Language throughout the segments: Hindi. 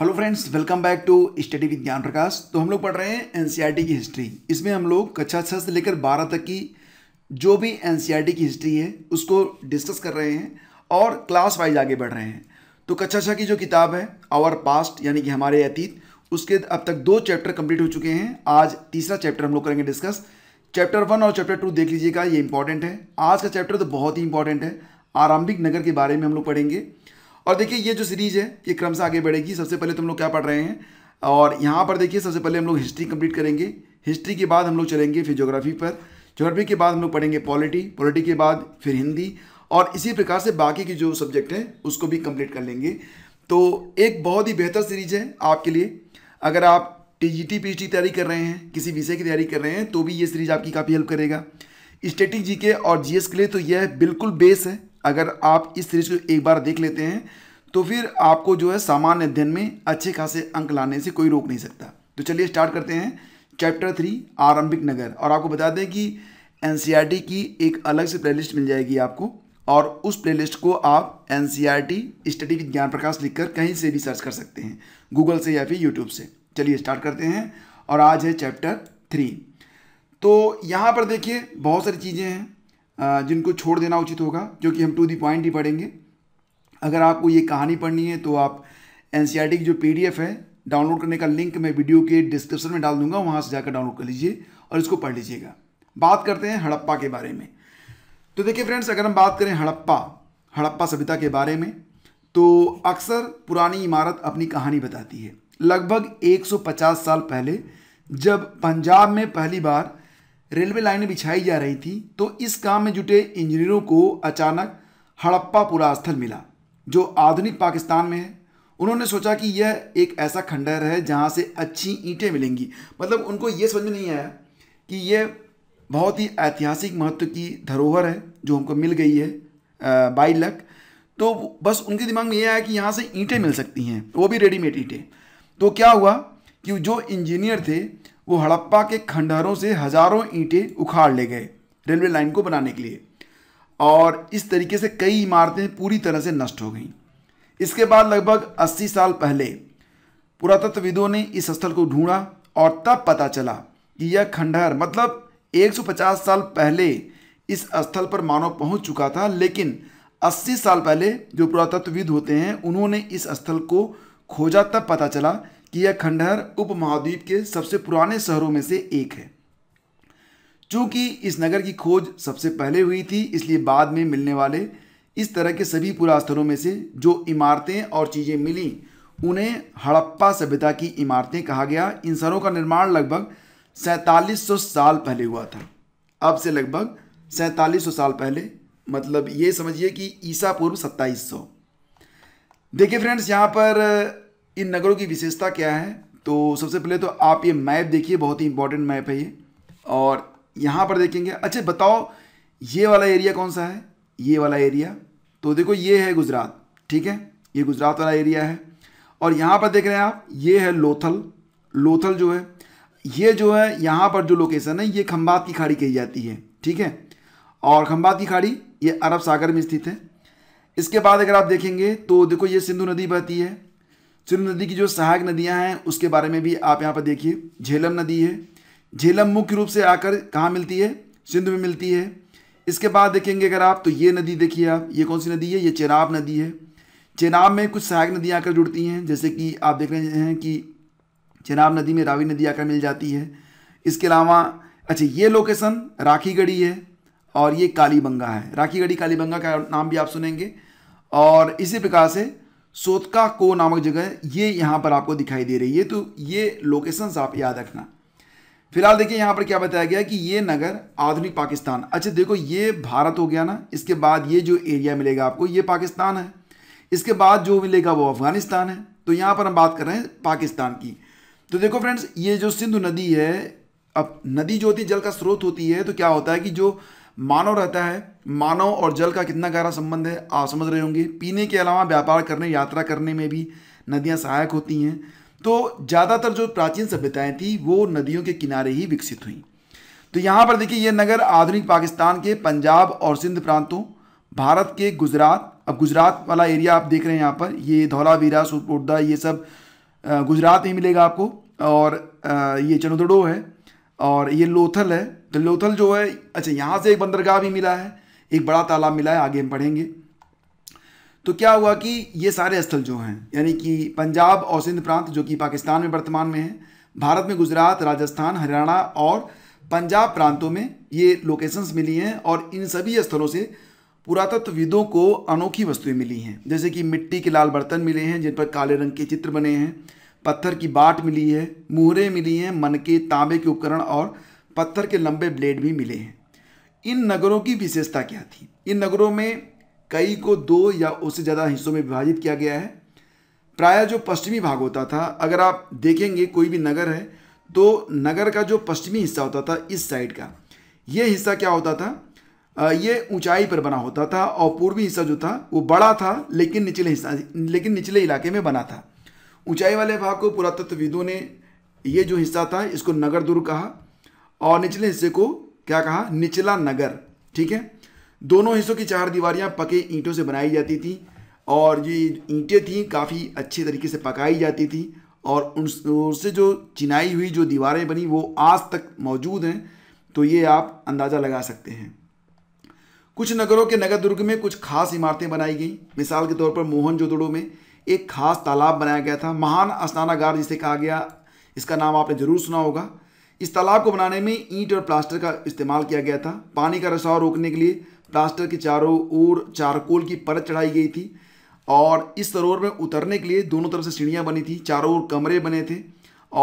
hello friends welcome back to study with Gyan Prakash तो हम लोग पढ़ रहे हैं एनसीईआरटी e की हिस्ट्री इसमें हम लोग कक्षा छः से लेकर बारह तक की जो भी एनसीईआरटी e की हिस्ट्री है उसको डिस्कस कर रहे हैं और क्लास वाइज आगे बढ़ रहे हैं तो कक्षा छः की जो किताब है आवर पास्ट यानी कि हमारे अतीत उसके अब तक दो चैप्टर कंप्लीट हो चुके हैं आज तीसरा चैप्टर हम लोग करेंगे डिस्कस चैप्टर वन और चैप्टर टू देख लीजिएगा ये इंपॉर्टेंट है आज का चैप्टर तो बहुत ही इंपॉर्टेंट है आरंभिक नगर के बारे में हम लोग पढ़ेंगे और देखिए ये जो सीरीज है ये क्रम से आगे बढ़ेगी सबसे पहले तुम लोग क्या पढ़ रहे हैं और यहाँ पर देखिए सबसे पहले हम लोग हिस्ट्री कंप्लीट करेंगे हिस्ट्री के बाद हम लोग चलेंगे फिर जोग्राफी पर जोग्राफी के बाद हम लोग पढ़ेंगे पॉलिटी पॉलिटी के बाद फिर हिंदी और इसी प्रकार से बाकी के जो सब्जेक्ट हैं उसको भी कंप्लीट कर लेंगे तो एक बहुत ही बेहतर सीरीज है आपके लिए अगर आप टी जी टी पी तैयारी कर रहे हैं किसी विषय की तैयारी कर रहे हैं तो भी ये सीरीज आपकी काफ़ी हेल्प करेगा स्टेटिक जी के और जी के लिए तो यह बिल्कुल बेस है अगर आप इस सीरीज को एक बार देख लेते हैं तो फिर आपको जो है सामान्य अध्ययन में अच्छे खासे अंक लाने से कोई रोक नहीं सकता तो चलिए स्टार्ट करते हैं चैप्टर थ्री आरंभिक नगर और आपको बता दें कि एन e की एक अलग से प्ले मिल जाएगी आपको और उस प्ले को आप एन स्टडी विद ज्ञान प्रकाश लिखकर कहीं से भी सर्च कर सकते हैं गूगल से या फिर यूट्यूब से चलिए स्टार्ट करते हैं और आज है चैप्टर थ्री तो यहाँ पर देखिए बहुत सारी चीज़ें हैं जिनको छोड़ देना उचित होगा क्योंकि हम टू दी पॉइंट ही पढ़ेंगे अगर आपको ये कहानी पढ़नी है तो आप एन e की जो पी है डाउनलोड करने का लिंक मैं वीडियो के डिस्क्रिप्शन में डाल दूंगा वहाँ से जाकर डाउनलोड कर लीजिए और इसको पढ़ लीजिएगा बात करते हैं हड़प्पा के बारे में तो देखिए फ्रेंड्स अगर हम बात करें हड़प्पा हड़प्पा सभ्यता के बारे में तो अक्सर पुरानी इमारत अपनी कहानी बताती है लगभग 150 साल पहले जब पंजाब में पहली बार रेलवे लाइनें बिछाई जा रही थी तो इस काम में जुटे इंजीनियरों को अचानक हड़प्पा पुरास्थल मिला जो आधुनिक पाकिस्तान में है उन्होंने सोचा कि यह एक ऐसा खंडहर है जहाँ से अच्छी ईंटें मिलेंगी मतलब उनको ये समझ में नहीं आया कि यह बहुत ही ऐतिहासिक महत्व की धरोहर है जो हमको मिल गई है बाई लक तो बस उनके दिमाग में यह आया कि यहाँ से ईंटें मिल सकती हैं वो भी रेडीमेड ईंटें तो क्या हुआ कि जो इंजीनियर थे वो हड़प्पा के खंडहरों से हज़ारों ईंटें उखाड़ ले गए रेलवे लाइन को बनाने के लिए और इस तरीके से कई इमारतें पूरी तरह से नष्ट हो गईं इसके बाद लगभग 80 साल पहले पुरातत्वविदों ने इस स्थल को ढूंढा और तब पता चला कि यह खंडहर मतलब 150 साल पहले इस स्थल पर मानव पहुंच चुका था लेकिन 80 साल पहले जो पुरातत्वविद होते हैं उन्होंने इस स्थल को खोजा तब पता चला कि यह खंडहर उपमहाद्वीप के सबसे पुराने शहरों में से एक है चूंकि इस नगर की खोज सबसे पहले हुई थी इसलिए बाद में मिलने वाले इस तरह के सभी पुरास्थलों में से जो इमारतें और चीज़ें मिली उन्हें हड़प्पा सभ्यता की इमारतें कहा गया इन सरों का निर्माण लगभग सैंतालीस साल पहले हुआ था अब से लगभग सैंतालीस साल पहले मतलब ये समझिए कि ईसा पूर्व सत्ताईस सौ देखिए फ्रेंड्स यहाँ पर इन नगरों की विशेषता क्या है तो सबसे पहले तो आप ये मैप देखिए बहुत ही इंपॉर्टेंट मैप है ये और यहाँ पर देखेंगे अच्छा बताओ ये वाला एरिया कौन सा है ये वाला एरिया तो देखो ये है गुजरात ठीक है ये गुजरात वाला एरिया है और यहाँ पर देख रहे हैं आप ये है लोथल लोथल जो है ये जो है यहाँ पर जो लोकेशन है ये खंबात की खाड़ी कही जाती है ठीक है और खंबात की खाड़ी ये अरब सागर में स्थित है इसके बाद अगर आप देखेंगे तो देखो ये सिंधु नदी बहती है सिंधु नदी की जो सहायक नदियाँ हैं उसके बारे में भी आप यहाँ पर देखिए झेलम नदी है झेलम मुख्य रूप से आकर कहाँ मिलती है सिंधु में मिलती है इसके बाद देखेंगे अगर आप तो ये नदी देखिए आप ये कौन सी नदी है ये चेनाब नदी है चेनाब में कुछ सहायक नदियाँ आकर जुड़ती हैं जैसे कि आप देख रहे हैं कि चेनाब नदी में रावी नदी आकर मिल जाती है इसके अलावा अच्छा ये लोकेशन राखीगढ़ी है और ये कालीबंगा है राखीगढ़ी कालीबंगा का नाम भी आप सुनेंगे और इसी प्रकार से सोतका को नामक जगह ये यहाँ पर आपको दिखाई दे रही है तो ये लोकेशंस आप याद रखना फिलहाल देखिए यहाँ पर क्या बताया गया कि ये नगर आधुनिक पाकिस्तान अच्छा देखो ये भारत हो गया ना इसके बाद ये जो एरिया मिलेगा आपको ये पाकिस्तान है इसके बाद जो मिलेगा वो अफगानिस्तान है तो यहाँ पर हम बात कर रहे हैं पाकिस्तान की तो देखो फ्रेंड्स ये जो सिंधु नदी है अब नदी जो होती है जल का स्रोत होती है तो क्या होता है कि जो मानव रहता है मानव और जल का कितना गहरा संबंध है आप समझ रहे होंगे पीने के अलावा व्यापार करने यात्रा करने में भी नदियाँ सहायक होती हैं तो ज़्यादातर जो प्राचीन सभ्यताएं थी वो नदियों के किनारे ही विकसित हुई तो यहाँ पर देखिए ये नगर आधुनिक पाकिस्तान के पंजाब और सिंध प्रांतों भारत के गुजरात अब गुजरात वाला एरिया आप देख रहे हैं यहाँ पर ये धौलावीरा सुपोर्दा ये सब गुजरात में मिलेगा आपको और ये चनोदड़ो है और ये लोथल है तो लोथल जो है अच्छा यहाँ से एक बंदरगाह भी मिला है एक बड़ा तालाब मिला है आगे हम पढ़ेंगे तो क्या हुआ कि ये सारे स्थल जो हैं यानी कि पंजाब और सिंध प्रांत जो कि पाकिस्तान में वर्तमान में है भारत में गुजरात राजस्थान हरियाणा और पंजाब प्रांतों में ये लोकेशंस मिली हैं और इन सभी स्थलों से पुरातत्वविदों को अनोखी वस्तुएं मिली हैं जैसे कि मिट्टी के लाल बर्तन मिले हैं जिन पर काले रंग के चित्र बने हैं पत्थर की बाट मिली है मुहरे मिली हैं मन के तांबे के उपकरण और पत्थर के लंबे ब्लेड भी मिले हैं इन नगरों की विशेषता क्या थी इन नगरों में कई को दो या उससे ज़्यादा हिस्सों में विभाजित किया गया है प्रायः जो पश्चिमी भाग होता था अगर आप देखेंगे कोई भी नगर है तो नगर का जो पश्चिमी हिस्सा होता था इस साइड का ये हिस्सा क्या होता था ये ऊंचाई पर बना होता था और पूर्वी हिस्सा जो था वो बड़ा था लेकिन निचले हिस्सा लेकिन निचले इलाके में बना था ऊंचाई वाले भाग को पुरातत्वविदों ने ये जो हिस्सा था इसको नगर दुर्ग कहा और निचले हिस्से को क्या कहा निचला नगर ठीक है दोनों हिस्सों की चार दीवारियाँ पके ईंटों से बनाई जाती थी और ये ईंटें थीं काफ़ी अच्छे तरीके से पकाई जाती थी और उनसे जो चिनाई हुई जो दीवारें बनी वो आज तक मौजूद हैं तो ये आप अंदाज़ा लगा सकते हैं कुछ नगरों के नगर दुर्ग में कुछ खास इमारतें बनाई गई मिसाल के तौर पर मोहन में एक खास तालाब बनाया गया था महान स्नानागार जिसे कहा गया इसका नाम आपने ज़रूर सुना होगा इस तालाब को बनाने में ईंट और प्लास्टर का इस्तेमाल किया गया था पानी का रसाव रोकने के लिए प्लास्टर के चारों ओर चारकोल की परत चढ़ाई गई थी और इस सरोवर में उतरने के लिए दोनों तरफ से सीढ़ियाँ बनी थी चारों ओर कमरे बने थे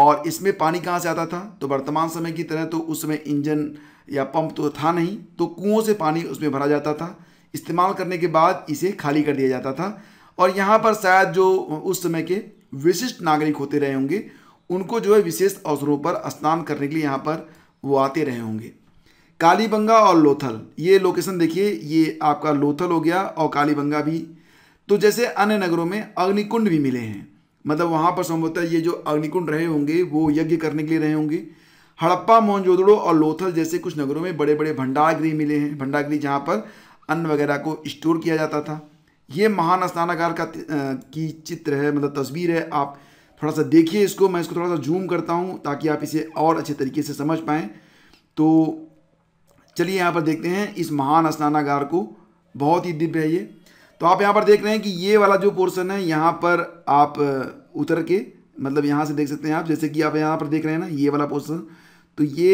और इसमें पानी कहाँ से आता था तो वर्तमान समय की तरह तो उसमें इंजन या पंप तो था नहीं तो कुओं से पानी उसमें भरा जाता था इस्तेमाल करने के बाद इसे खाली कर दिया जाता था और यहाँ पर शायद जो उस समय के विशिष्ट नागरिक होते रहे होंगे उनको जो है विशेष अवसरों पर स्नान करने के लिए यहाँ पर वो आते रहे होंगे कालीबंगा और लोथल ये लोकेशन देखिए ये आपका लोथल हो गया और कालीबंगा भी तो जैसे अन्य नगरों में अग्निकुंड भी मिले हैं मतलब वहाँ पर संभवतः ये जो अग्निकुंड रहे होंगे वो यज्ञ करने के लिए रहे होंगे हड़प्पा मोहनजोदड़ो और लोथल जैसे कुछ नगरों में बड़े बड़े भंडारगृह मिले हैं भंडारगृह जहाँ पर अन्न वगैरह को स्टोर किया जाता था ये महान स्नानागार का की चित्र है मतलब तस्वीर है आप थोड़ा सा देखिए इसको मैं इसको थोड़ा सा जूम करता हूँ ताकि आप इसे और अच्छे तरीके से समझ पाएँ तो चलिए यहाँ पर देखते हैं इस महान स्नानागार को बहुत ही दिव्य है ये तो आप यहाँ पर देख रहे हैं कि ये वाला जो पोर्सन है यहाँ पर आप उतर के मतलब यहाँ से देख सकते हैं आप जैसे कि आप यहाँ पर देख रहे हैं ना ये वाला पोर्सन तो ये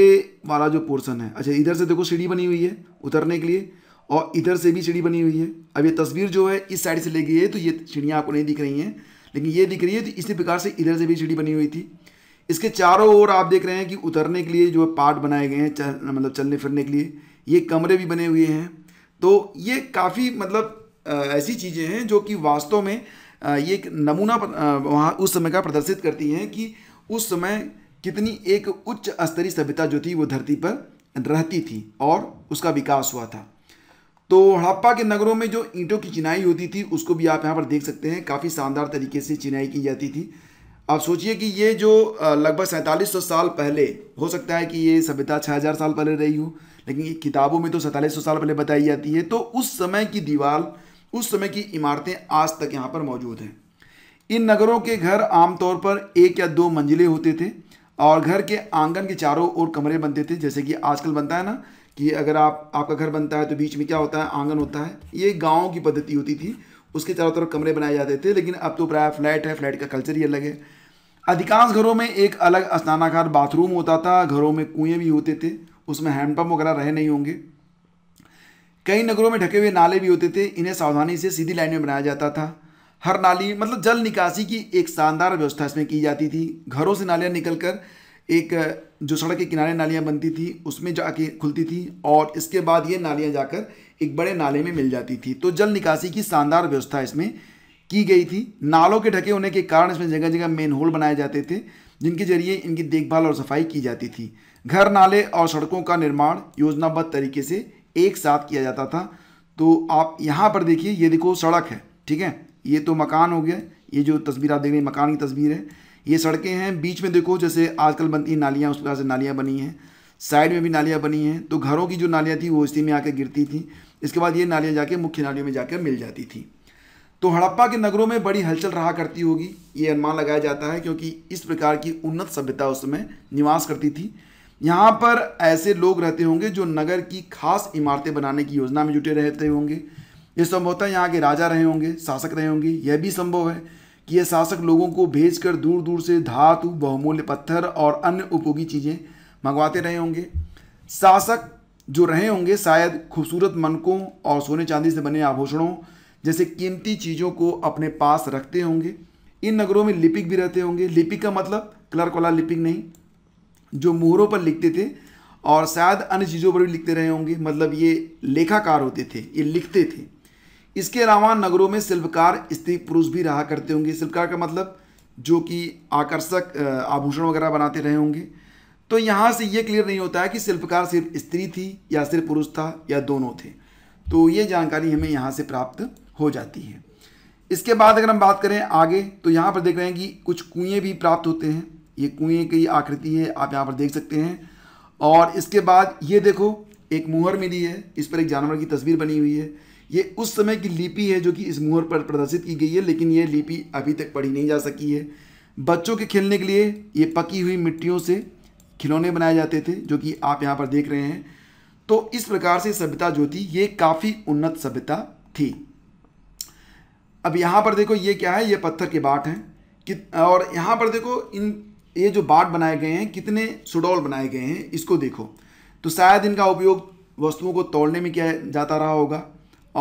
वाला जो पोर्सन है अच्छा इधर से देखो सीढ़ी बनी हुई है उतरने के लिए और इधर से भी सीढ़ी बनी हुई है अब ये तस्वीर जो है इस साइड से ले गई है तो ये सीढ़ियाँ आपको नहीं दिख रही हैं लेकिन ये दिख रही है तो इसी प्रकार से इधर से भी सीढ़ी बनी हुई थी इसके चारों ओर आप देख रहे हैं कि उतरने के लिए जो पार्ट बनाए गए हैं चल, मतलब चलने फिरने के लिए ये कमरे भी बने हुए हैं तो ये काफ़ी मतलब ऐसी चीज़ें हैं जो कि वास्तव में ये एक नमूना वहाँ उस समय का प्रदर्शित करती हैं कि उस समय कितनी एक उच्च स्तरीय सभ्यता जो थी वो धरती पर रहती थी और उसका विकास हुआ था तो हड़प्पा के नगरों में जो ईंटों की चिनाई होती थी उसको भी आप यहाँ पर देख सकते हैं काफ़ी शानदार तरीके से चिनाई की जाती थी आप सोचिए कि ये जो लगभग सैंतालीस सौ साल पहले हो सकता है कि ये सभ्यता छः हज़ार साल पहले रही हो लेकिन किताबों में तो सैंतालीस सौ साल पहले बताई जाती है तो उस समय की दीवार उस समय की इमारतें आज तक यहाँ पर मौजूद हैं इन नगरों के घर आमतौर पर एक या दो मंजिले होते थे और घर के आंगन के चारों ओर कमरे बनते थे जैसे कि आजकल बनता है ना कि अगर आप आपका घर बनता है तो बीच में क्या होता है आंगन होता है ये गाँव की पद्धति होती थी उसके चारों तरफ कमरे बनाए जाते थे लेकिन अब तो प्राय फ्लैट है फ्लैट का कल्चर ही अलग है अधिकांश घरों में एक अलग स्नानाकार बाथरूम होता था घरों में कुएं भी होते थे उसमें हैंडपम्प वगैरह रहे नहीं होंगे कई नगरों में ढके हुए नाले भी होते थे इन्हें सावधानी से सीधी लाइन में बनाया जाता था हर नाली मतलब जल निकासी की एक शानदार व्यवस्था इसमें की जाती थी घरों से नालियाँ निकल कर एक जो सड़क के किनारे नालियाँ बनती थी उसमें जाके खुलती थी और इसके बाद ये नालियाँ जाकर एक बड़े नाले में मिल जाती थी तो जल निकासी की शानदार व्यवस्था इसमें की गई थी नालों के ढके होने के कारण इसमें जगह जगह मेन होल बनाए जाते थे जिनके जरिए इनकी देखभाल और सफाई की जाती थी घर नाले और सड़कों का निर्माण योजनाबद्ध तरीके से एक साथ किया जाता था तो आप यहाँ पर देखिए ये देखो सड़क है ठीक है ये तो मकान हो गया ये जो तस्वीर आप देख रहे हैं मकान की तस्वीर है ये सड़कें हैं बीच में देखो जैसे आजकल बनती हैं नालियाँ उस प्रकार से नालियाँ बनी हैं साइड में भी नालियाँ बनी हैं तो घरों की जो नालियाँ थी वो इसी में आकर गिरती थी इसके बाद ये नालियाँ जाके मुख्य नालियों में जाकर मिल जाती थी तो हड़प्पा के नगरों में बड़ी हलचल रहा करती होगी ये अनुमान लगाया जाता है क्योंकि इस प्रकार की उन्नत सभ्यता उस समय निवास करती थी यहाँ पर ऐसे लोग रहते होंगे जो नगर की खास इमारतें बनाने की योजना में जुटे रहते होंगे ये संभवतः यहाँ के राजा रहे होंगे शासक रहे होंगे यह भी संभव है कि ये शासक लोगों को भेजकर दूर दूर से धातु बहुमूल्य पत्थर और अन्य उपयोगी चीज़ें मंगवाते रहे होंगे शासक जो रहे होंगे शायद खूबसूरत मनकों और सोने चांदी से बने आभूषणों जैसे कीमती चीज़ों को अपने पास रखते होंगे इन नगरों में लिपिक भी रहते होंगे लिपिक का मतलब क्लर्क वाला लिपिक नहीं जो मोहरों पर लिखते थे और शायद अन्य चीज़ों पर भी लिखते रहे होंगे मतलब ये लेखाकार होते थे ये लिखते थे इसके अलावा नगरों में शिल्पकार स्त्री पुरुष भी रहा करते होंगे शिल्पकार का मतलब जो कि आकर्षक आभूषण वगैरह बनाते रहे होंगे तो यहाँ से ये क्लियर नहीं होता है कि शिल्पकार सिर्फ स्त्री थी या सिर्फ पुरुष था या दोनों थे तो ये जानकारी हमें यहाँ से प्राप्त हो जाती है इसके बाद अगर हम बात करें आगे तो यहाँ पर देख रहे हैं कि कुछ कुएँ भी प्राप्त होते हैं ये कुएँ की आकृति है आप यहाँ पर देख सकते हैं और इसके बाद ये देखो एक मुहर मिली है इस पर एक जानवर की तस्वीर बनी हुई है ये उस समय की लिपि है जो कि इस मुहर पर प्रदर्शित की गई है लेकिन ये लिपि अभी तक पढ़ी नहीं जा सकी है बच्चों के खेलने के लिए ये पकी हुई मिट्टियों से खिलौने बनाए जाते थे जो कि आप यहाँ पर देख रहे हैं तो इस प्रकार से सभ्यता जो थी ये काफ़ी उन्नत सभ्यता थी अब यहाँ पर देखो ये क्या है ये पत्थर के बाट हैं कि और यहाँ पर देखो इन ये जो बाट बनाए गए हैं कितने सुडौल बनाए गए हैं इसको देखो तो शायद इनका उपयोग वस्तुओं को तोड़ने में किया जाता रहा होगा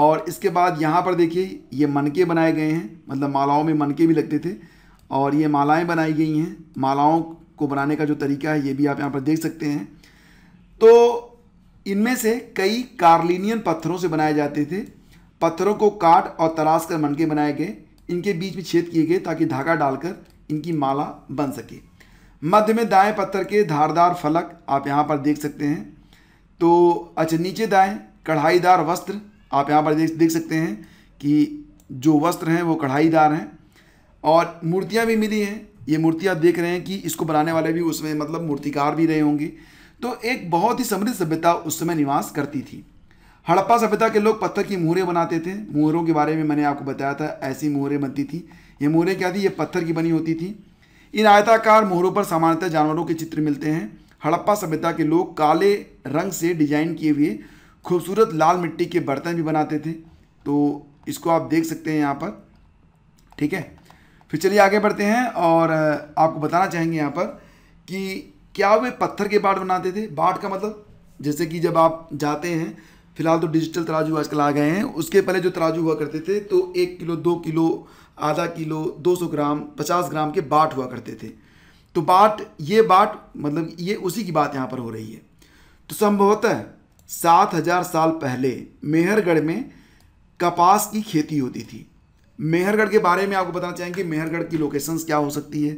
और इसके बाद यहाँ पर देखिए ये मनके बनाए गए हैं मतलब मालाओं में मनके भी लगते थे और ये मालाएं बनाई गई हैं मालाओं को बनाने का जो तरीका है ये भी आप यहाँ पर देख सकते हैं तो इनमें से कई कार्लिनियन पत्थरों से बनाए जाते थे पत्थरों को काट और तराश कर मनके बनाए गए इनके बीच में छेद किए गए ताकि धागा डालकर इनकी माला बन सके मध्य में दाएं पत्थर के धारदार फलक आप यहाँ पर देख सकते हैं तो अच्छा नीचे दाएं कढ़ाईदार वस्त्र आप यहाँ पर देख देख सकते हैं कि जो वस्त्र हैं वो कढ़ाईदार हैं और मूर्तियाँ भी मिली हैं ये मूर्तियाँ आप देख रहे हैं कि इसको बनाने वाले भी उसमें मतलब मूर्तिकार भी रहे होंगे तो एक बहुत ही समृद्ध सभ्यता उस समय निवास करती थी हड़प्पा सभ्यता के लोग पत्थर की मोहरें बनाते थे मोहरों के बारे में मैंने आपको बताया था ऐसी मोहरें बनती थी ये मोहरें क्या थी ये पत्थर की बनी होती थी इन आयताकार मोहरों पर सामान्यतः जानवरों के चित्र मिलते हैं हड़प्पा सभ्यता के लोग काले रंग से डिजाइन किए हुए खूबसूरत लाल मिट्टी के बर्तन भी बनाते थे तो इसको आप देख सकते हैं यहाँ पर ठीक है फिर चलिए आगे बढ़ते हैं और आपको बताना चाहेंगे यहाँ पर कि क्या वे पत्थर के बाढ़ बनाते थे बाट का मतलब जैसे कि जब आप जाते हैं फिलहाल तो डिजिटल तराजू आजकल आ गए हैं उसके पहले जो तराजू हुआ करते थे तो एक किलो दो किलो आधा किलो दो सौ ग्राम पचास ग्राम के बाट हुआ करते थे तो बाट ये बाट मतलब ये उसी की बात यहाँ पर हो रही है तो संभवतः सात हजार साल पहले मेहरगढ़ में कपास की खेती होती थी मेहरगढ़ के बारे में आपको बताना चाहेंगे मेहरगढ़ की लोकेशंस क्या हो सकती है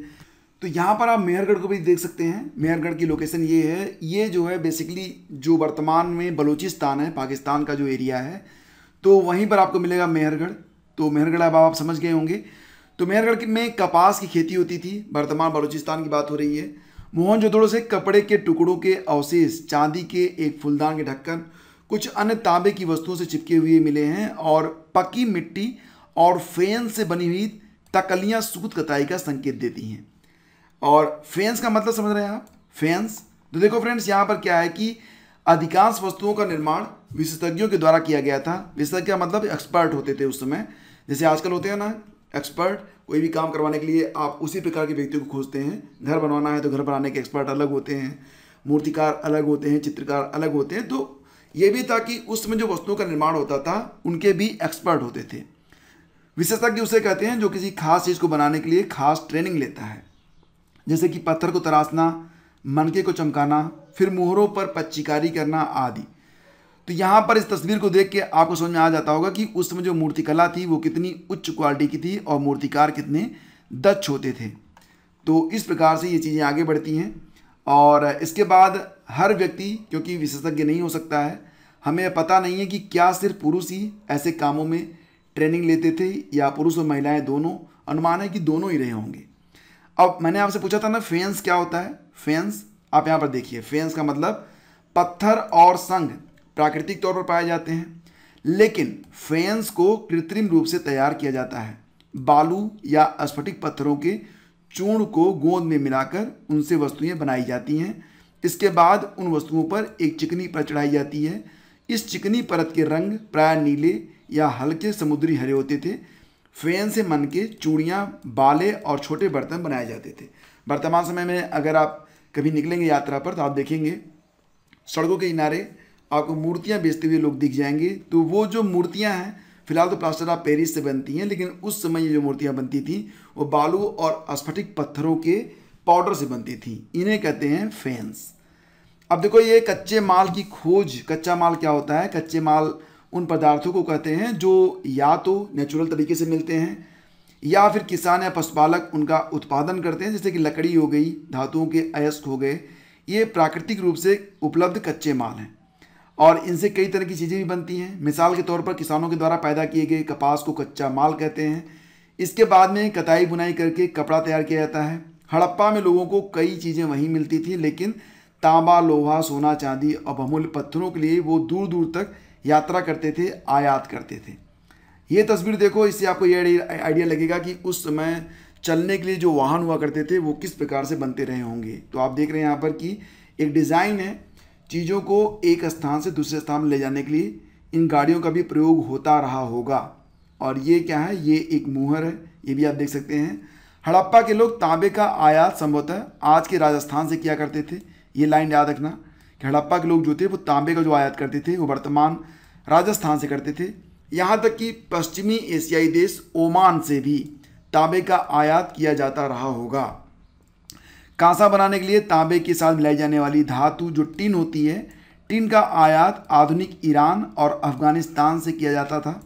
तो यहाँ पर आप मेहरगढ़ को भी देख सकते हैं मेहरगढ़ की लोकेशन ये है ये जो है बेसिकली जो वर्तमान में बलूचिस्तान है पाकिस्तान का जो एरिया है तो वहीं पर आपको मिलेगा मेहरगढ़ तो मेहरगढ़ अब आप समझ गए होंगे तो मेहरगढ़ में कपास की खेती होती थी वर्तमान बलूचिस्तान की बात हो रही है मोहनजोदड़ो से कपड़े के टुकड़ों के अवशेष चांदी के एक फुलदान के ढक्कन कुछ अन्य तांबे की वस्तुओं से चिपके हुए मिले हैं और पक्की मिट्टी और फैन से बनी हुई तकलियाँ सूत कताई का संकेत देती हैं और फेंस का मतलब समझ रहे हैं आप फेंस तो देखो फ्रेंड्स यहाँ पर क्या है कि अधिकांश वस्तुओं का निर्माण विशेषज्ञों के द्वारा किया गया था विशेषज्ञ का मतलब एक्सपर्ट होते थे उस समय जैसे आजकल होते हैं ना एक्सपर्ट कोई भी काम करवाने के लिए आप उसी प्रकार के व्यक्ति को खोजते हैं घर बनवाना है तो घर बनाने के एक्सपर्ट अलग होते हैं मूर्तिकार अलग होते हैं चित्रकार अलग होते हैं तो ये भी था कि उस समय जो वस्तुओं का निर्माण होता था उनके भी एक्सपर्ट होते थे विशेषज्ञ उसे कहते हैं जो किसी खास चीज़ को बनाने के लिए खास ट्रेनिंग लेता है जैसे कि पत्थर को तरासना मनके को चमकाना फिर मोहरों पर पच्चीकारी करना आदि तो यहाँ पर इस तस्वीर को देख के आपको समझ में आ जाता होगा कि उस समय जो मूर्तिकला थी वो कितनी उच्च क्वालिटी की थी और मूर्तिकार कितने दक्ष होते थे तो इस प्रकार से ये चीज़ें आगे बढ़ती हैं और इसके बाद हर व्यक्ति क्योंकि विशेषज्ञ नहीं हो सकता है हमें पता नहीं है कि क्या सिर्फ पुरुष ही ऐसे कामों में ट्रेनिंग लेते थे या पुरुष और महिलाएं दोनों अनुमान है कि दोनों ही रहे होंगे अब मैंने आपसे पूछा था ना फेंस क्या होता है फेंस आप यहाँ पर देखिए फेंस का मतलब पत्थर और संग प्राकृतिक तौर पर पाए जाते हैं लेकिन फेंस को कृत्रिम रूप से तैयार किया जाता है बालू या स्फटिक पत्थरों के चूर्ण को गोंद में मिलाकर उनसे वस्तुएं बनाई जाती हैं इसके बाद उन वस्तुओं पर एक चिकनी परत चढ़ाई जाती है इस चिकनी परत के रंग प्राय नीले या हल्के समुद्री हरे होते थे फेन से मन के चूड़ियाँ बाले और छोटे बर्तन बनाए जाते थे वर्तमान समय में अगर आप कभी निकलेंगे यात्रा पर तो आप देखेंगे सड़कों के किनारे आपको मूर्तियाँ बेचते हुए लोग दिख जाएंगे तो वो जो मूर्तियाँ हैं फिलहाल तो प्लास्टर ऑफ पेरिस से बनती हैं लेकिन उस समय ये जो मूर्तियाँ बनती थी वो बालू और अस्फटिक पत्थरों के पाउडर से बनती थी इन्हें कहते हैं फैंस अब देखो ये कच्चे माल की खोज कच्चा माल क्या होता है कच्चे माल उन पदार्थों को कहते हैं जो या तो नेचुरल तरीके से मिलते हैं या फिर किसान या पशुपालक उनका उत्पादन करते हैं जैसे कि लकड़ी हो गई धातुओं के अयस्क हो गए ये प्राकृतिक रूप से उपलब्ध कच्चे माल हैं और इनसे कई तरह की चीज़ें भी बनती हैं मिसाल के तौर पर किसानों के द्वारा पैदा किए गए कपास को कच्चा माल कहते हैं इसके बाद में कताई बुनाई करके कपड़ा तैयार किया जाता है हड़प्पा में लोगों को कई चीज़ें वहीं मिलती थी लेकिन तांबा लोहा सोना चांदी और बहुमूल्य पत्थरों के लिए वो दूर दूर तक यात्रा करते थे आयात करते थे ये तस्वीर देखो इससे आपको ये आइडिया लगेगा कि उस समय चलने के लिए जो वाहन हुआ करते थे वो किस प्रकार से बनते रहे होंगे तो आप देख रहे हैं यहाँ पर कि एक डिज़ाइन है चीज़ों को एक स्थान से दूसरे स्थान ले जाने के लिए इन गाड़ियों का भी प्रयोग होता रहा होगा और ये क्या है ये एक मुहर है ये भी आप देख सकते हैं हड़प्पा के लोग तांबे का आयात संभवतः आज के राजस्थान से किया करते थे ये लाइन याद रखना हड़प्पा के लोग जो थे वो तांबे का जो आयात करते थे वो वर्तमान राजस्थान से करते थे यहाँ तक कि पश्चिमी एशियाई देश ओमान से भी तांबे का आयात किया जाता रहा होगा कांसा बनाने के लिए तांबे के साथ मिलाई जाने वाली धातु जो टिन होती है टिन का आयात आधुनिक ईरान और अफगानिस्तान से किया जाता था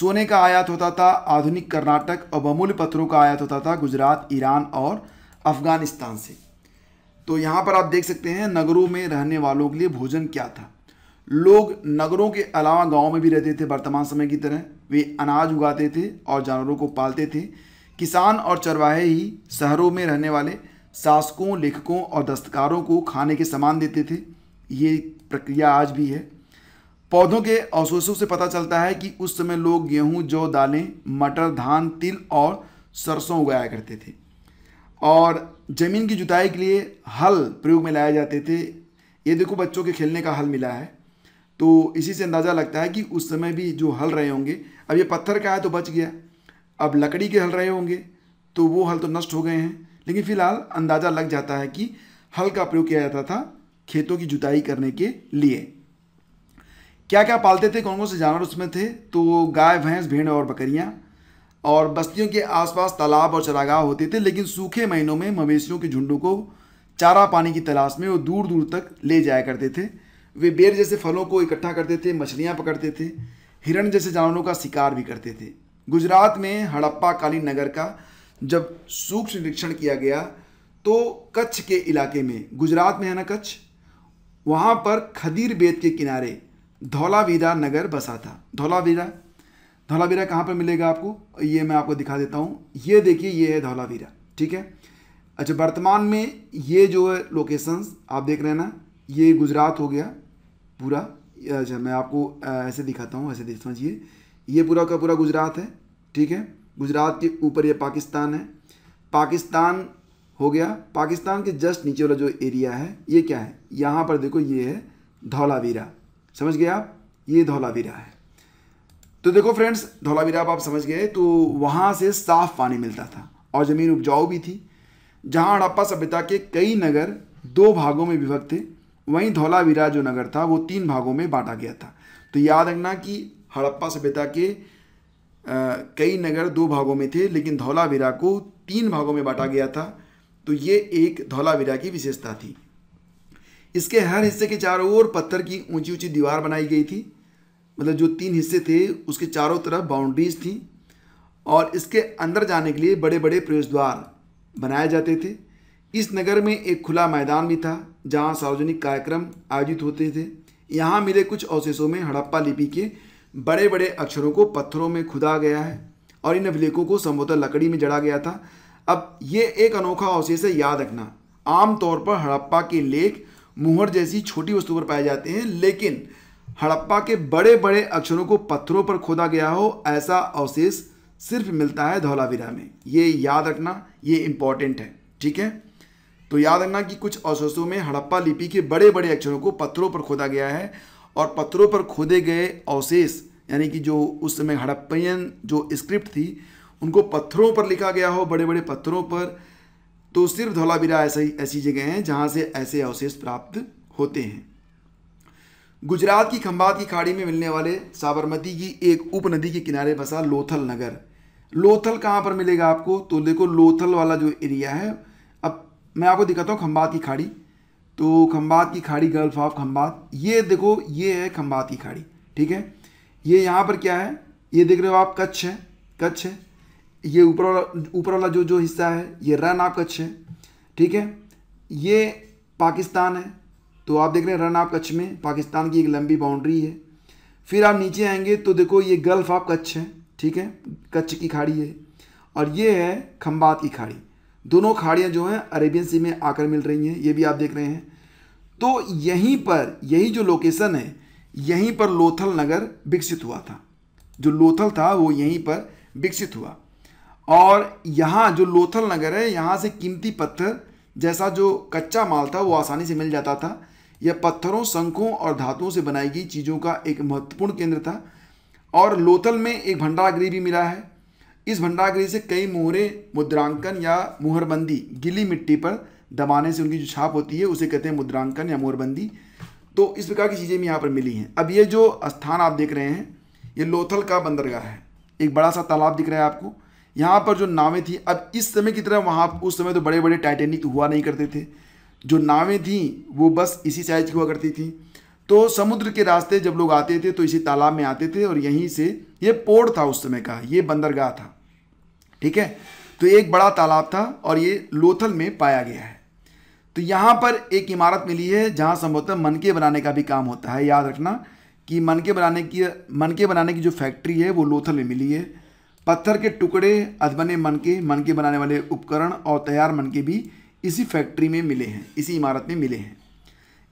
सोने का आयात होता था आधुनिक कर्नाटक और बमूल्य पत्थरों का आयात होता था गुजरात ईरान और अफगानिस्तान से तो यहाँ पर आप देख सकते हैं नगरों में रहने वालों के लिए भोजन क्या था लोग नगरों के अलावा गाँव में भी रहते थे वर्तमान समय की तरह वे अनाज उगाते थे और जानवरों को पालते थे किसान और चरवाहे ही शहरों में रहने वाले शासकों लेखकों और दस्तकारों को खाने के सामान देते थे ये प्रक्रिया आज भी है पौधों के अवशेषों से पता चलता है कि उस समय लोग गेहूं जौ दालें मटर धान तिल और सरसों उगाया करते थे और ज़मीन की जुताई के लिए हल प्रयोग में लाए जाते थे ये देखो बच्चों के खेलने का हल मिला है तो इसी से अंदाज़ा लगता है कि उस समय भी जो हल रहे होंगे अब ये पत्थर का है तो बच गया अब लकड़ी के हल रहे होंगे तो वो हल तो नष्ट हो गए हैं लेकिन फ़िलहाल अंदाज़ा लग जाता है कि हल का प्रयोग किया जाता था खेतों की जुताई करने के लिए क्या क्या पालते थे कौन कौन से जानवर उसमें थे तो गाय भैंस भेड़ और बकरियाँ और बस्तियों के आसपास तालाब और चरागाह होते थे लेकिन सूखे महीनों में मवेशियों के झुंडों को चारा पानी की तलाश में वो दूर दूर तक ले जाया करते थे वे बेर जैसे फलों को इकट्ठा करते थे मछलियाँ पकड़ते थे हिरण जैसे जानवरों का शिकार भी करते थे गुजरात में हड़प्पा कालीन नगर का जब सूक्ष्म निरीक्षण किया गया तो कच्छ के इलाके में गुजरात में है ना कच्छ वहाँ पर खदीर बेत के किनारे धौलावीरा नगर बसा था धौलावीरा धौलावीरा कहाँ पर मिलेगा आपको ये मैं आपको दिखा देता हूँ ये देखिए ये है धौलावीरा ठीक है अच्छा वर्तमान में ये जो है लोकेशंस आप देख रहे हैं ना ये गुजरात हो गया पूरा अच्छा मैं आपको ऐसे दिखाता हूँ ऐसे देख समझिए ये पूरा का पूरा गुजरात है ठीक है गुजरात के ऊपर ये पाकिस्तान है पाकिस्तान हो गया पाकिस्तान के जस्ट नीचे वाला जो एरिया है ये क्या है यहाँ पर देखो ये है धौलावीरा समझ गए आप ये धौलावीरा है तो देखो फ्रेंड्स धौलावीरा आप समझ गए तो वहाँ से साफ पानी मिलता था और ज़मीन उपजाऊ भी थी जहाँ हड़प्पा सभ्यता के कई नगर दो भागों में विभक्त थे वहीं धौलावीरा जो नगर था वो तीन भागों में बांटा गया था तो याद रखना कि हड़प्पा सभ्यता के आ, कई नगर दो भागों में थे लेकिन धौलावीरा को तीन भागों में बांटा गया था तो ये एक धौलावीरा की विशेषता थी इसके हर हिस्से के चारों ओर पत्थर की ऊंची ऊंची दीवार बनाई गई थी मतलब जो तीन हिस्से थे उसके चारों तरफ बाउंड्रीज थी और इसके अंदर जाने के लिए बड़े बड़े प्रवेश द्वार बनाए जाते थे इस नगर में एक खुला मैदान भी था जहाँ सार्वजनिक कार्यक्रम आयोजित होते थे यहाँ मिले कुछ अवशेषों में हड़प्पा लिपि के बड़े बड़े अक्षरों को पत्थरों में खुदा गया है और इन अभिलेखों को संभवतः लकड़ी में जड़ा गया था अब ये एक अनोखा अवशेष है याद रखना आमतौर पर हड़प्पा के लेख मुहर जैसी छोटी वस्तु पर पाए जाते हैं लेकिन हड़प्पा के बड़े बड़े अक्षरों को पत्थरों पर खोदा गया हो ऐसा अवशेष सिर्फ मिलता है धौलावीरा में ये याद रखना ये इम्पॉर्टेंट है ठीक है तो याद रखना कि कुछ अवशेषों में हड़प्पा लिपि के बड़े बड़े अक्षरों को पत्थरों पर खोदा गया है और पत्थरों पर खोदे गए अवशेष यानी कि जो उस समय हड़प्पयन जो स्क्रिप्ट थी उनको पत्थरों पर लिखा गया हो बड़े बड़े पत्थरों पर तो सिर्फ धौलावीरा ऐसी ऐसी जगह हैं जहाँ से ऐसे अवशेष प्राप्त होते हैं गुजरात की खंबात की खाड़ी में मिलने वाले साबरमती की एक उपनदी के किनारे बसा लोथल नगर लोथल कहाँ पर मिलेगा आपको तो देखो लोथल वाला जो एरिया है अब मैं आपको दिखाता हूँ खंबात की खाड़ी तो खंबात की खाड़ी गल्फ ऑफ खंबात ये देखो ये है खंबात की खाड़ी ठीक है ये यहाँ पर क्या है ये देख रहे हो आप कच्छ है कच्छ है ये ऊपर वाला ऊपर वाला जो जो हिस्सा है ये रन ऑफ कच्छ है ठीक है ये पाकिस्तान है तो आप देख रहे हैं रन आप कच्छ में पाकिस्तान की एक लंबी बाउंड्री है फिर आप नीचे आएंगे तो देखो ये गल्फ आप कच्छ है ठीक है कच्छ की खाड़ी है और ये है खम्बात की खाड़ी दोनों खाड़ियाँ जो हैं अरेबियन सी में आकर मिल रही हैं ये भी आप देख रहे हैं तो यहीं पर यही जो लोकेशन है यहीं पर लोथल नगर विकसित हुआ था जो लोथल था वो यहीं पर विकसित हुआ और यहाँ जो लोथल नगर है यहाँ से कीमती पत्थर जैसा जो कच्चा माल था वो आसानी से मिल जाता था यह पत्थरों शंखों और धातुओं से बनाई गई चीज़ों का एक महत्वपूर्ण केंद्र था और लोथल में एक भंडारगृह भी मिला है इस भंडारगृह से कई मोहरे मुद्रांकन या मुहरबंदी गिली मिट्टी पर दबाने से उनकी जो छाप होती है उसे कहते हैं मुद्रांकन या मोहरबंदी तो इस प्रकार की चीज़ें भी यहाँ पर मिली हैं अब ये जो स्थान आप देख रहे हैं ये लोथल का बंदरगाह है एक बड़ा सा तालाब दिख रहा है आपको यहाँ पर जो नावें थी अब इस समय की तरह वहाँ उस समय तो बड़े बड़े टाइटेनिक हुआ नहीं करते थे जो नावें थीं वो बस इसी साइज की हुआ करती थी तो समुद्र के रास्ते जब लोग आते थे तो इसी तालाब में आते थे और यहीं से ये पोर्ट था उस समय का ये बंदरगाह था ठीक है तो एक बड़ा तालाब था और ये लोथल में पाया गया है तो यहाँ पर एक इमारत मिली है जहाँ संभवतः मनके बनाने का भी काम होता है याद रखना कि मनके बनाने की मनके बनाने की जो फैक्ट्री है वो लोथल में मिली है पत्थर के टुकड़े अधबने मनके मनके बनाने वाले उपकरण और तैयार मनके भी इसी फैक्ट्री में मिले हैं इसी इमारत में मिले हैं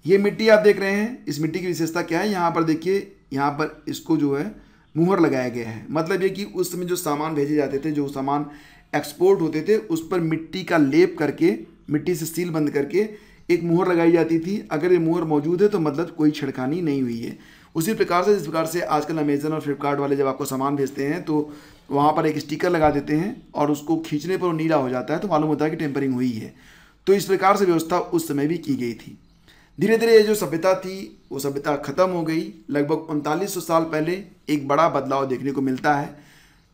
ये मिट्टी आप देख रहे हैं इस मिट्टी की विशेषता क्या है यहाँ पर देखिए यहाँ पर इसको जो है मुहर लगाया गया है मतलब ये कि उस समय जो सामान भेजे जाते थे जो सामान एक्सपोर्ट होते थे उस पर मिट्टी का लेप करके मिट्टी से सील बंद करके एक मुहर लगाई जाती थी अगर ये मुहर मौजूद है तो मतलब कोई छिड़खानी नहीं हुई है उसी प्रकार से जिस प्रकार से आजकल अमेजन और फ्लिपकार्ट वाले जब आपको सामान भेजते हैं तो वहाँ पर एक स्टिकर लगा देते हैं और उसको खींचने पर वो नीला हो जाता है तो मालूम होता है कि टेम्परिंग हुई है तो इस प्रकार से व्यवस्था उस समय भी की गई थी धीरे धीरे ये जो सभ्यता थी वो सभ्यता खत्म हो गई लगभग उनतालीस सौ साल पहले एक बड़ा बदलाव देखने को मिलता है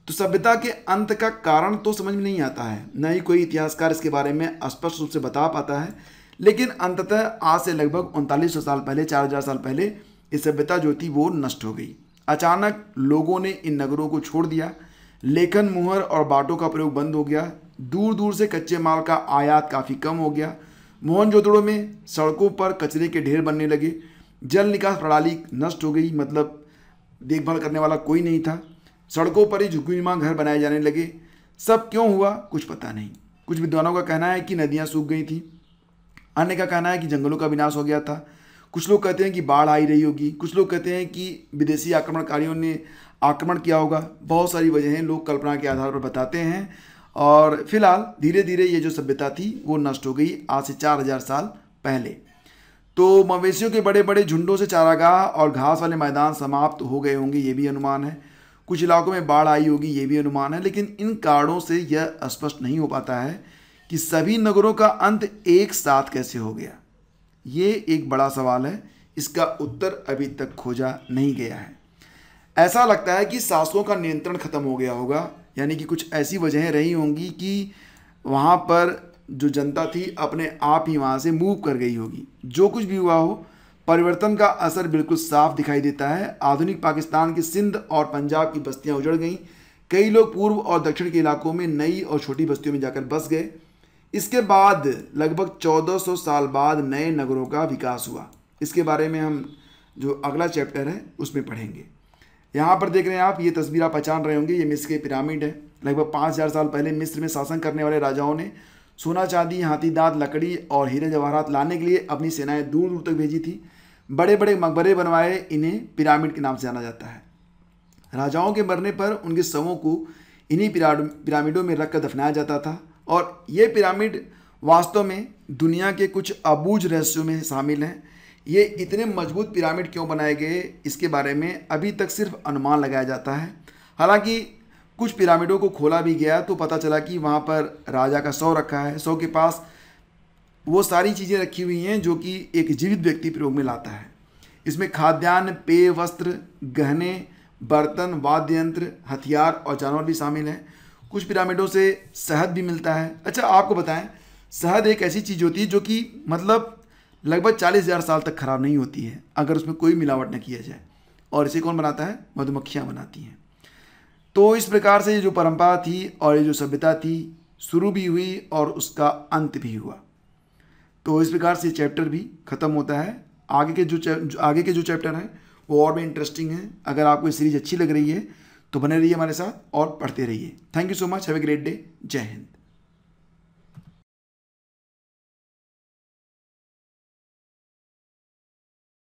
तो सभ्यता के अंत का कारण तो समझ में नहीं आता है न ही कोई इतिहासकार इसके बारे में स्पष्ट रूप से बता पाता है लेकिन अंततः आज से लगभग उनतालीस सौ साल पहले चार हजार साल पहले ये सभ्यता जो थी वो नष्ट हो गई अचानक लोगों ने इन नगरों को छोड़ दिया लेखन मुहर और बाटों का प्रयोग बंद हो गया दूर दूर से कच्चे माल का आयात काफ़ी कम हो गया मोहनजोदड़ो में सड़कों पर कचरे के ढेर बनने लगे जल निकास प्रणाली नष्ट हो गई मतलब देखभाल करने वाला कोई नहीं था सड़कों पर ही झुकनुमा घर बनाए जाने लगे सब क्यों हुआ कुछ पता नहीं कुछ विद्वानों का कहना है कि नदियाँ सूख गई थी अन्य का कहना है कि जंगलों का विनाश हो गया था कुछ लोग कहते हैं कि बाढ़ आई रही होगी कुछ लोग कहते हैं कि विदेशी आक्रमणकारियों ने आक्रमण किया होगा बहुत सारी वजहें लोग कल्पना के आधार पर बताते हैं और फिलहाल धीरे धीरे ये जो सभ्यता थी वो नष्ट हो गई आज से चार हज़ार साल पहले तो मवेशियों के बड़े बड़े झुंडों से चारागाह और घास वाले मैदान समाप्त हो गए होंगे ये भी अनुमान है कुछ इलाकों में बाढ़ आई होगी ये भी अनुमान है लेकिन इन कारणों से यह स्पष्ट नहीं हो पाता है कि सभी नगरों का अंत एक साथ कैसे हो गया ये एक बड़ा सवाल है इसका उत्तर अभी तक खोजा नहीं गया है ऐसा लगता है कि शासकों का नियंत्रण खत्म हो गया होगा यानी कि कुछ ऐसी वजहें रही होंगी कि वहाँ पर जो जनता थी अपने आप ही वहाँ से मूव कर गई होगी जो कुछ भी हुआ हो परिवर्तन का असर बिल्कुल साफ दिखाई देता है आधुनिक पाकिस्तान की सिंध और पंजाब की बस्तियाँ उजड़ गईं कई लोग पूर्व और दक्षिण के इलाकों में नई और छोटी बस्तियों में जाकर बस गए इसके बाद लगभग 1400 साल बाद नए नगरों का विकास हुआ इसके बारे में हम जो अगला चैप्टर है उसमें पढ़ेंगे यहाँ पर देख रहे हैं आप ये तस्वीर आप पहचान रहे होंगे ये मिस्र के पिरामिड है लगभग पाँच हज़ार साल पहले मिस्र में शासन करने वाले राजाओं ने सोना चांदी हाथी दांत लकड़ी और हीरे जवाहरात लाने के लिए अपनी सेनाएं दूर दूर तक भेजी थी बड़े बड़े मकबरे बनवाए इन्हें पिरामिड के नाम से जाना जाता है राजाओं के मरने पर उनके शवों को इन्हीं पिरामिडों में रखकर दफनाया जाता था और ये पिरामिड वास्तव में दुनिया के कुछ अबूझ रहस्यों में शामिल हैं ये इतने मजबूत पिरामिड क्यों बनाए गए इसके बारे में अभी तक सिर्फ अनुमान लगाया जाता है हालांकि कुछ पिरामिडों को खोला भी गया तो पता चला कि वहाँ पर राजा का सौ रखा है सौ के पास वो सारी चीज़ें रखी हुई हैं जो कि एक जीवित व्यक्ति प्रयोग में लाता है इसमें खाद्यान्न पेय वस्त्र गहने बर्तन वाद्य यंत्र हथियार और जानवर भी शामिल हैं कुछ पिरामिडों से शहद भी मिलता है अच्छा आपको बताएं शहद एक ऐसी चीज़ होती है जो कि मतलब लगभग चालीस हज़ार साल तक खराब नहीं होती है अगर उसमें कोई मिलावट न किया जाए और इसे कौन बनाता है मधुमक्खियाँ बनाती हैं तो इस प्रकार से ये जो परंपरा थी और ये जो सभ्यता थी शुरू भी हुई और उसका अंत भी हुआ तो इस प्रकार से चैप्टर भी ख़त्म होता है आगे के जो, आगे के जो चैप्टर हैं वो और भी इंटरेस्टिंग हैं अगर आपको ये सीरीज़ अच्छी लग रही है तो बने रहिए हमारे साथ और पढ़ते रहिए thank you so much have a great day जय हिंद